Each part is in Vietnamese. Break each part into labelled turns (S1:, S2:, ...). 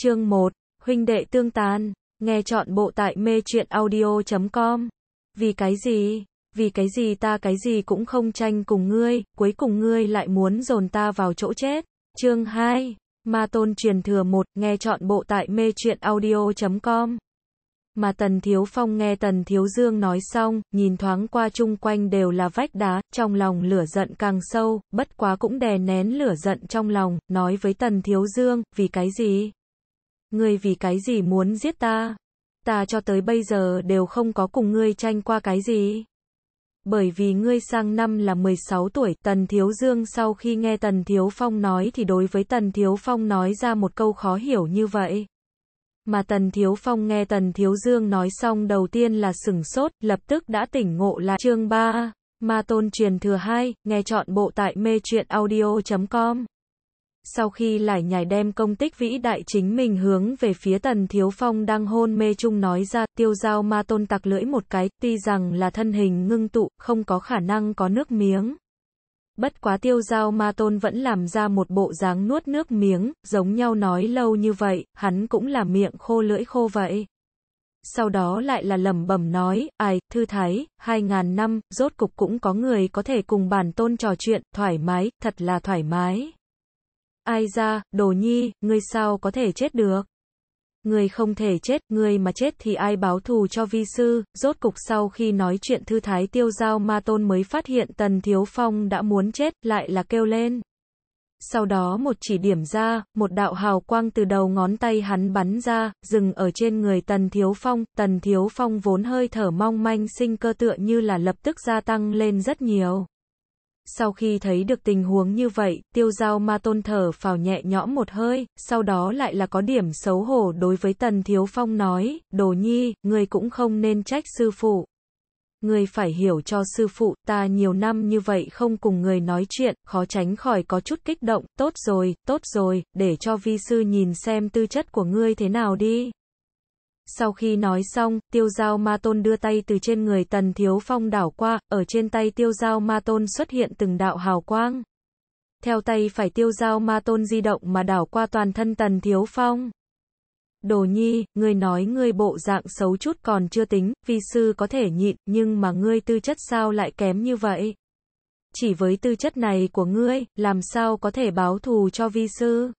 S1: Chương 1. Huynh đệ tương tàn. Nghe chọn bộ tại mê chuyện audio.com. Vì cái gì? Vì cái gì ta cái gì cũng không tranh cùng ngươi, cuối cùng ngươi lại muốn dồn ta vào chỗ chết. Chương 2. Ma tôn truyền thừa 1. Nghe chọn bộ tại mê chuyện audio.com. Mà Tần Thiếu Phong nghe Tần Thiếu Dương nói xong, nhìn thoáng qua chung quanh đều là vách đá, trong lòng lửa giận càng sâu, bất quá cũng đè nén lửa giận trong lòng, nói với Tần Thiếu Dương, vì cái gì? Ngươi vì cái gì muốn giết ta? Ta cho tới bây giờ đều không có cùng ngươi tranh qua cái gì. Bởi vì ngươi sang năm là 16 tuổi, Tần Thiếu Dương sau khi nghe Tần Thiếu Phong nói thì đối với Tần Thiếu Phong nói ra một câu khó hiểu như vậy. Mà Tần Thiếu Phong nghe Tần Thiếu Dương nói xong đầu tiên là sửng sốt, lập tức đã tỉnh ngộ là chương 3. Ma Tôn Truyền Thừa 2, nghe chọn bộ tại mê truyện audio.com sau khi lại nhảy đem công tích vĩ đại chính mình hướng về phía tần thiếu phong đang hôn mê chung nói ra, tiêu giao ma tôn tặc lưỡi một cái, tuy rằng là thân hình ngưng tụ, không có khả năng có nước miếng. Bất quá tiêu giao ma tôn vẫn làm ra một bộ dáng nuốt nước miếng, giống nhau nói lâu như vậy, hắn cũng là miệng khô lưỡi khô vậy. Sau đó lại là lẩm bẩm nói, ai, thư thái, hai ngàn năm, rốt cục cũng có người có thể cùng bản tôn trò chuyện, thoải mái, thật là thoải mái ai ra, đồ nhi, ngươi sao có thể chết được? Ngươi không thể chết, ngươi mà chết thì ai báo thù cho vi sư, rốt cục sau khi nói chuyện thư thái tiêu giao ma tôn mới phát hiện tần thiếu phong đã muốn chết, lại là kêu lên. Sau đó một chỉ điểm ra, một đạo hào quang từ đầu ngón tay hắn bắn ra, dừng ở trên người Tần Thiếu Phong. Tần Thiếu Phong vốn hơi thở mong manh sinh cơ tựa như là lập tức gia tăng lên rất nhiều. Sau khi thấy được tình huống như vậy, tiêu giao ma tôn thở phào nhẹ nhõm một hơi, sau đó lại là có điểm xấu hổ đối với Tần Thiếu Phong nói, đồ nhi, người cũng không nên trách sư phụ. Người phải hiểu cho sư phụ, ta nhiều năm như vậy không cùng người nói chuyện, khó tránh khỏi có chút kích động, tốt rồi, tốt rồi, để cho vi sư nhìn xem tư chất của ngươi thế nào đi. Sau khi nói xong, tiêu giao ma tôn đưa tay từ trên người tần thiếu phong đảo qua, ở trên tay tiêu giao ma tôn xuất hiện từng đạo hào quang. Theo tay phải tiêu giao ma tôn di động mà đảo qua toàn thân tần thiếu phong. Đồ nhi, người nói người bộ dạng xấu chút còn chưa tính, vi sư có thể nhịn, nhưng mà ngươi tư chất sao lại kém như vậy? Chỉ với tư chất này của ngươi, làm sao có thể báo thù cho vi sư?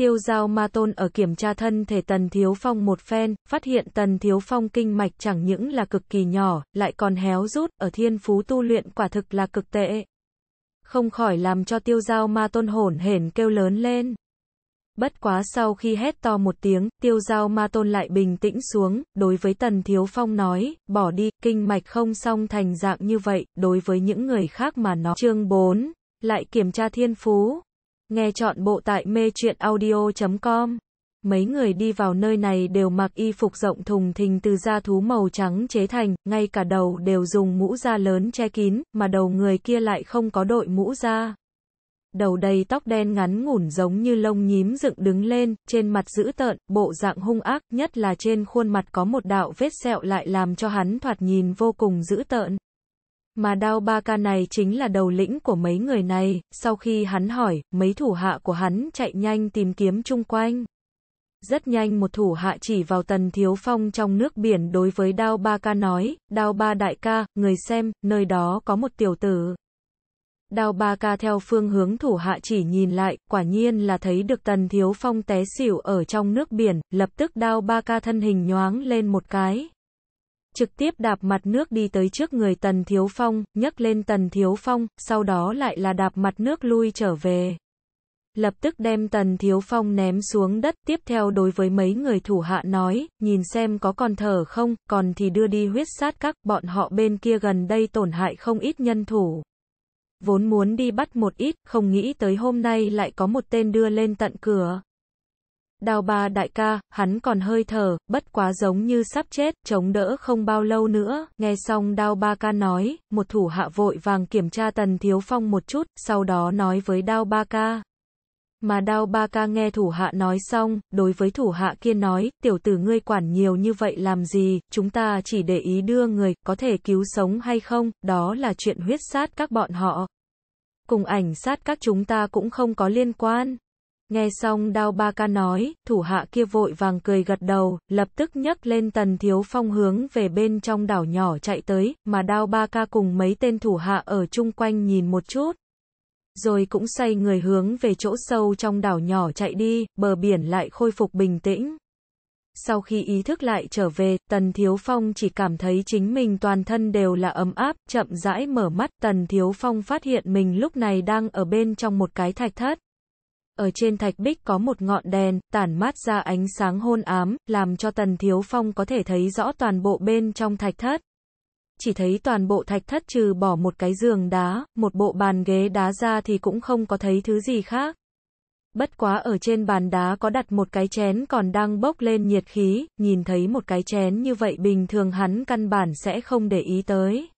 S1: tiêu giao ma tôn ở kiểm tra thân thể Tần Thiếu Phong một phen, phát hiện Tần Thiếu Phong kinh mạch chẳng những là cực kỳ nhỏ, lại còn héo rút, ở thiên phú tu luyện quả thực là cực tệ. Không khỏi làm cho tiêu giao ma tôn hổn hển kêu lớn lên. Bất quá sau khi hét to một tiếng, tiêu giao ma tôn lại bình tĩnh xuống, đối với Tần Thiếu Phong nói, bỏ đi, kinh mạch không xong thành dạng như vậy, đối với những người khác mà nó. Chương 4. Lại kiểm tra thiên phú. Nghe chọn bộ tại mê truyện audio.com. Mấy người đi vào nơi này đều mặc y phục rộng thùng thình từ da thú màu trắng chế thành, ngay cả đầu đều dùng mũ da lớn che kín, mà đầu người kia lại không có đội mũ da. Đầu đầy tóc đen ngắn ngủn giống như lông nhím dựng đứng lên, trên mặt dữ tợn, bộ dạng hung ác, nhất là trên khuôn mặt có một đạo vết sẹo lại làm cho hắn thoạt nhìn vô cùng dữ tợn mà Đao Ba Ca này chính là đầu lĩnh của mấy người này, sau khi hắn hỏi, mấy thủ hạ của hắn chạy nhanh tìm kiếm chung quanh. Rất nhanh một thủ hạ chỉ vào tần thiếu phong trong nước biển đối với Đao Ba Ca nói, Đao Ba Đại Ca, người xem, nơi đó có một tiểu tử. Đao Ba Ca theo phương hướng thủ hạ chỉ nhìn lại, quả nhiên là thấy được tần thiếu phong té xỉu ở trong nước biển, lập tức Đao Ba Ca thân hình nhoáng lên một cái trực tiếp đạp mặt nước đi tới trước người Tần Thiếu Phong, nhấc lên Tần Thiếu Phong, sau đó lại là đạp mặt nước lui trở về. Lập tức đem Tần Thiếu Phong ném xuống đất, tiếp theo đối với mấy người thủ hạ nói, nhìn xem có còn thở không, còn thì đưa đi huyết sát các, bọn họ bên kia gần đây tổn hại không ít nhân thủ. Vốn muốn đi bắt một ít, không nghĩ tới hôm nay lại có một tên đưa lên tận cửa. Đào bà đại ca, hắn còn hơi thở, bất quá giống như sắp chết, chống đỡ không bao lâu nữa, nghe xong đào ba ca nói, một thủ hạ vội vàng kiểm tra tần thiếu phong một chút, sau đó nói với đào ba ca. Mà đao ba ca nghe thủ hạ nói xong, đối với thủ hạ kia nói, tiểu tử ngươi quản nhiều như vậy làm gì, chúng ta chỉ để ý đưa người, có thể cứu sống hay không, đó là chuyện huyết sát các bọn họ. Cùng ảnh sát các chúng ta cũng không có liên quan. Nghe xong đao ba ca nói, thủ hạ kia vội vàng cười gật đầu, lập tức nhấc lên tần thiếu phong hướng về bên trong đảo nhỏ chạy tới, mà đao ba ca cùng mấy tên thủ hạ ở chung quanh nhìn một chút. Rồi cũng xoay người hướng về chỗ sâu trong đảo nhỏ chạy đi, bờ biển lại khôi phục bình tĩnh. Sau khi ý thức lại trở về, Tần Thiếu Phong chỉ cảm thấy chính mình toàn thân đều là ấm áp, chậm rãi mở mắt, Tần Thiếu Phong phát hiện mình lúc này đang ở bên trong một cái thạch thất ở trên thạch bích có một ngọn đèn, tản mát ra ánh sáng hôn ám, làm cho Tần Thiếu Phong có thể thấy rõ toàn bộ bên trong thạch thất. Chỉ thấy toàn bộ thạch thất trừ bỏ một cái giường đá, một bộ bàn ghế đá ra thì cũng không có thấy thứ gì khác. Bất quá ở trên bàn đá có đặt một cái chén còn đang bốc lên nhiệt khí, nhìn thấy một cái chén như vậy bình thường hắn căn bản sẽ không để ý tới.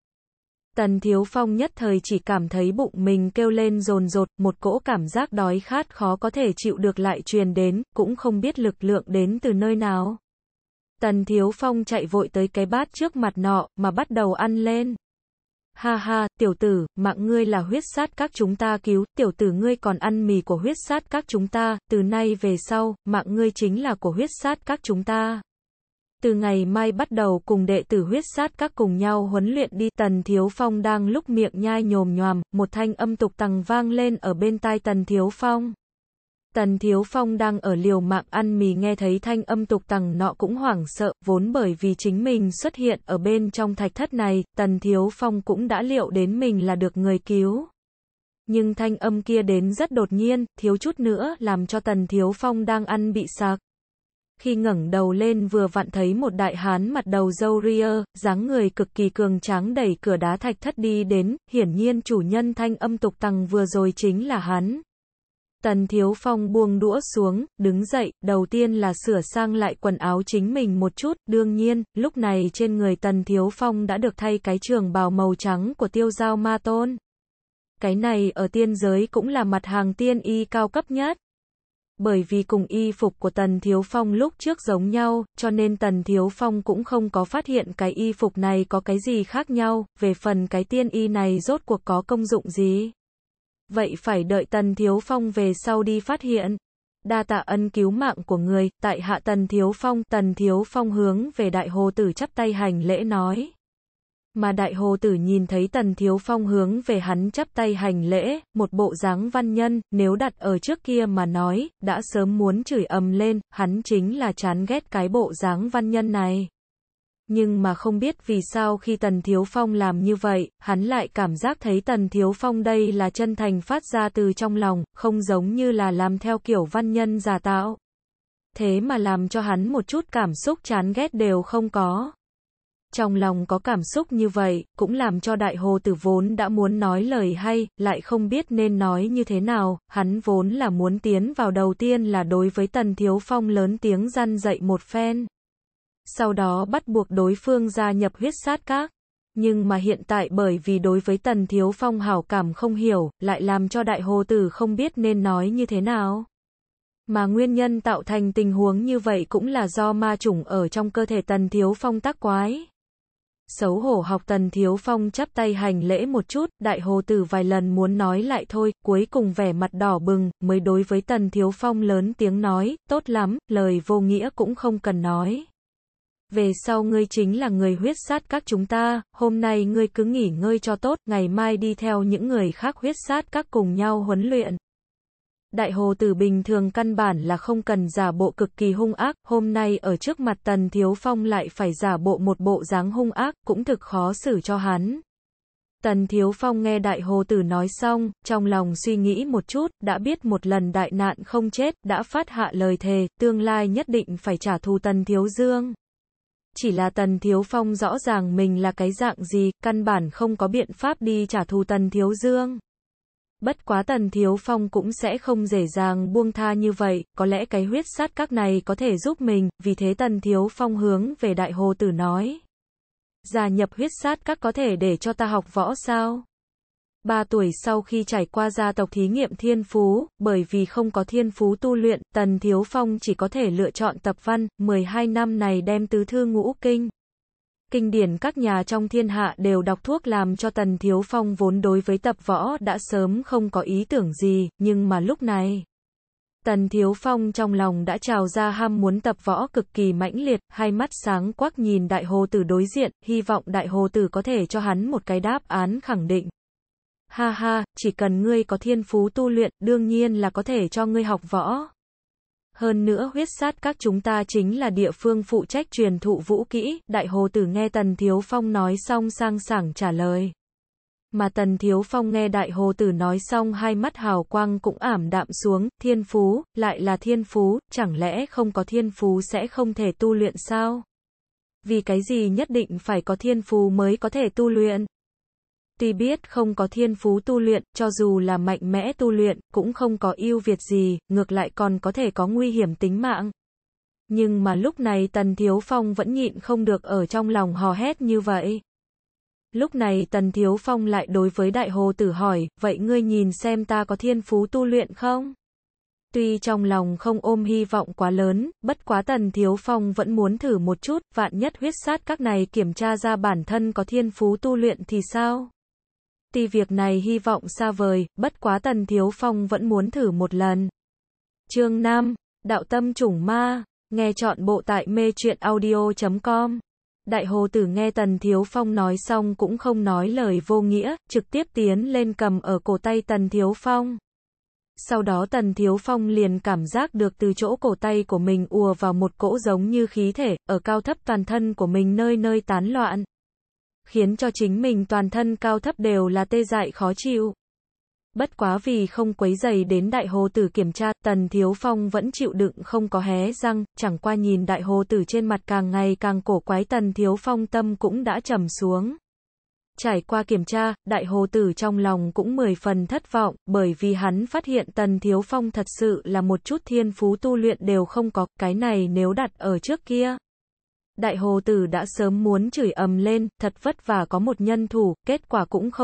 S1: Tần Thiếu Phong nhất thời chỉ cảm thấy bụng mình kêu lên rồn rột, một cỗ cảm giác đói khát khó có thể chịu được lại truyền đến, cũng không biết lực lượng đến từ nơi nào. Tần Thiếu Phong chạy vội tới cái bát trước mặt nọ, mà bắt đầu ăn lên. Ha ha, tiểu tử, mạng ngươi là huyết sát các chúng ta cứu, tiểu tử ngươi còn ăn mì của huyết sát các chúng ta, từ nay về sau, mạng ngươi chính là của huyết sát các chúng ta từ ngày mai bắt đầu cùng đệ tử huyết sát các cùng nhau huấn luyện đi. Tần Thiếu Phong đang lúc miệng nhai nhồm nhòm, một thanh âm tục tăng vang lên ở bên tai Tần Thiếu Phong. Tần Thiếu Phong đang ở liều mạng ăn mì nghe thấy thanh âm tục tằng nọ cũng hoảng sợ, vốn bởi vì chính mình xuất hiện ở bên trong thạch thất này, Tần Thiếu Phong cũng đã liệu đến mình là được người cứu. Nhưng thanh âm kia đến rất đột nhiên, thiếu chút nữa làm cho Tần Thiếu Phong đang ăn bị sặc khi ngẩng đầu lên vừa vặn thấy một đại hán mặt đầu râu ria, dáng người cực kỳ cường tráng đẩy cửa đá thạch thất đi đến, hiển nhiên chủ nhân thanh âm tục tăng vừa rồi chính là hắn. Tần Thiếu Phong buông đũa xuống, đứng dậy, đầu tiên là sửa sang lại quần áo chính mình một chút, đương nhiên, lúc này trên người Tần Thiếu Phong đã được thay cái trường bào màu trắng của tiêu giao ma tôn. Cái này ở tiên giới cũng là mặt hàng tiên y cao cấp nhất bởi vì cùng y phục của Tần Thiếu Phong lúc trước giống nhau, cho nên Tần Thiếu Phong cũng không có phát hiện cái y phục này có cái gì khác nhau, về phần cái tiên y này rốt cuộc có công dụng gì. Vậy phải đợi Tần Thiếu Phong về sau đi phát hiện. Đa tạ ân cứu mạng của người, tại hạ Tần Thiếu Phong, Tần Thiếu Phong hướng về Đại Hồ Tử chắp tay hành lễ nói mà đại hồ tử nhìn thấy tần thiếu phong hướng về hắn chắp tay hành lễ, một bộ dáng văn nhân, nếu đặt ở trước kia mà nói, đã sớm muốn chửi ầm lên, hắn chính là chán ghét cái bộ dáng văn nhân này. Nhưng mà không biết vì sao khi Tần Thiếu Phong làm như vậy, hắn lại cảm giác thấy Tần Thiếu Phong đây là chân thành phát ra từ trong lòng, không giống như là làm theo kiểu văn nhân giả tạo. Thế mà làm cho hắn một chút cảm xúc chán ghét đều không có. Trong lòng có cảm xúc như vậy, cũng làm cho đại hồ tử vốn đã muốn nói lời hay, lại không biết nên nói như thế nào, hắn vốn là muốn tiến vào đầu tiên là đối với tần thiếu phong lớn tiếng răn dậy một phen. Sau đó bắt buộc đối phương gia nhập huyết sát các. Nhưng mà hiện tại bởi vì đối với Tần Thiếu Phong hảo cảm không hiểu, lại làm cho đại hồ tử không biết nên nói như thế nào. Mà nguyên nhân tạo thành tình huống như vậy cũng là do ma chủng ở trong cơ thể Tần Thiếu Phong tác quái xấu hổ học tần thiếu phong chắp tay hành lễ một chút, đại hồ tử vài lần muốn nói lại thôi, cuối cùng vẻ mặt đỏ bừng, mới đối với tần thiếu phong lớn tiếng nói, tốt lắm, lời vô nghĩa cũng không cần nói. Về sau ngươi chính là người huyết sát các chúng ta, hôm nay ngươi cứ nghỉ ngơi cho tốt, ngày mai đi theo những người khác huyết sát các cùng nhau huấn luyện. Đại Hồ Tử bình thường căn bản là không cần giả bộ cực kỳ hung ác, hôm nay ở trước mặt Tần Thiếu Phong lại phải giả bộ một bộ dáng hung ác, cũng thực khó xử cho hắn. Tần Thiếu Phong nghe Đại Hồ Tử nói xong, trong lòng suy nghĩ một chút, đã biết một lần đại nạn không chết, đã phát hạ lời thề, tương lai nhất định phải trả thù Tần Thiếu Dương. Chỉ là Tần Thiếu Phong rõ ràng mình là cái dạng gì, căn bản không có biện pháp đi trả thù Tần Thiếu Dương. Bất quá Tần Thiếu Phong cũng sẽ không dễ dàng buông tha như vậy, có lẽ cái huyết sát các này có thể giúp mình, vì thế Tần Thiếu Phong hướng về Đại Hồ Tử nói. Gia nhập huyết sát các có thể để cho ta học võ sao? Ba tuổi sau khi trải qua gia tộc thí nghiệm thiên phú, bởi vì không có thiên phú tu luyện, Tần Thiếu Phong chỉ có thể lựa chọn tập văn, 12 năm này đem tứ thư ngũ kinh, kinh điển các nhà trong thiên hạ đều đọc thuốc làm cho Tần Thiếu Phong vốn đối với tập võ đã sớm không có ý tưởng gì, nhưng mà lúc này, Tần Thiếu Phong trong lòng đã trào ra ham muốn tập võ cực kỳ mãnh liệt, hai mắt sáng quắc nhìn đại hồ tử đối diện, hy vọng đại hồ tử có thể cho hắn một cái đáp án khẳng định. Ha ha, chỉ cần ngươi có thiên phú tu luyện, đương nhiên là có thể cho ngươi học võ. Hơn nữa huyết sát các chúng ta chính là địa phương phụ trách truyền thụ vũ kỹ, đại hồ tử nghe Tần Thiếu Phong nói xong sang sảng trả lời. Mà Tần Thiếu Phong nghe đại hồ tử nói xong hai mắt hào quang cũng ảm đạm xuống, thiên phú, lại là thiên phú, chẳng lẽ không có thiên phú sẽ không thể tu luyện sao? Vì cái gì nhất định phải có thiên phú mới có thể tu luyện? Tuy biết không có thiên phú tu luyện, cho dù là mạnh mẽ tu luyện, cũng không có ưu việt gì, ngược lại còn có thể có nguy hiểm tính mạng. Nhưng mà lúc này Tần Thiếu Phong vẫn nhịn không được ở trong lòng hò hét như vậy. Lúc này Tần Thiếu Phong lại đối với Đại Hồ Tử hỏi, vậy ngươi nhìn xem ta có thiên phú tu luyện không? Tuy trong lòng không ôm hy vọng quá lớn, bất quá Tần Thiếu Phong vẫn muốn thử một chút, vạn nhất huyết sát các này kiểm tra ra bản thân có thiên phú tu luyện thì sao? Tuy việc này hy vọng xa vời, bất quá Tần Thiếu Phong vẫn muốn thử một lần. Chương 5. Đạo tâm chủng ma. Nghe chọn bộ tại mê truyện audio.com. Đại hồ tử nghe Tần Thiếu Phong nói xong cũng không nói lời vô nghĩa, trực tiếp tiến lên cầm ở cổ tay Tần Thiếu Phong. Sau đó Tần Thiếu Phong liền cảm giác được từ chỗ cổ tay của mình ùa vào một cỗ giống như khí thể, ở cao thấp toàn thân của mình nơi nơi tán loạn khiến cho chính mình toàn thân cao thấp đều là tê dại khó chịu. Bất quá vì không quấy dày đến đại hồ tử kiểm tra, tần thiếu phong vẫn chịu đựng không có hé răng, chẳng qua nhìn đại hồ tử trên mặt càng ngày càng cổ quái tần thiếu phong tâm cũng đã trầm xuống. Trải qua kiểm tra, đại hồ tử trong lòng cũng mười phần thất vọng, bởi vì hắn phát hiện tần thiếu phong thật sự là một chút thiên phú tu luyện đều không có, cái này nếu đặt ở trước kia, Đại hồ tử đã sớm muốn chửi ầm lên, thật vất vả có một nhân thủ, kết quả cũng không.